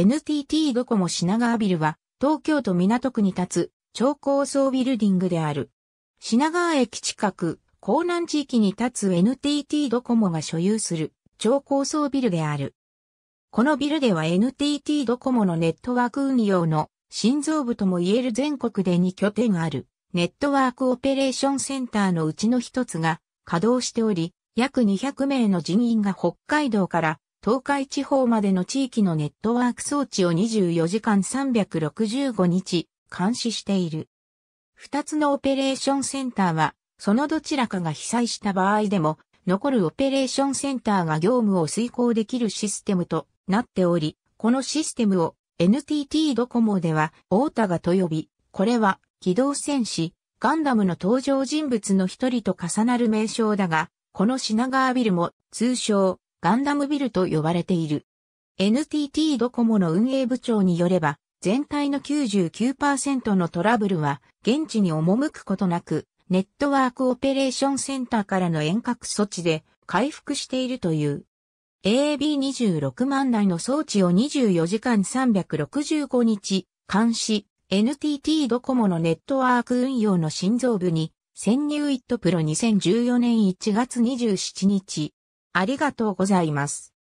NTT ドコモ品川ビルは、東京都港区に立つ、超高層ビルディングである。品川駅近く、港南地域に立つ NTT ドコモが所有する、超高層ビルである。このビルでは NTT ドコモのネットワーク運用の心臓部とも言える全国で2拠点あるネットワークオペレーションセンターのうちの一つが稼働しており、約200名の人員が北海道から東海地方までの地域のネットワーク装置を24時間365日監視している。二つのオペレーションセンターは、そのどちらかが被災した場合でも、残るオペレーションセンターが業務を遂行できるシステムとなっており、このシステムを NTT ドコモでは、オータガと呼び、これは、機動戦士、ガンダムの登場人物の一人と重なる名称だが、この品川ビルも、通称、ガンダムビルと呼ばれている。NTT ドコモの運営部長によれば、全体の99%のトラブルは、現地に赴くことなく、ネットワークオペレーションセンターからの遠隔措置で回復しているという。AAB26 万台の装置を24時間365日監視、NTT ドコモのネットワーク運用の心臓部に、潜入イットプロ2014年1月27日、ありがとうございます。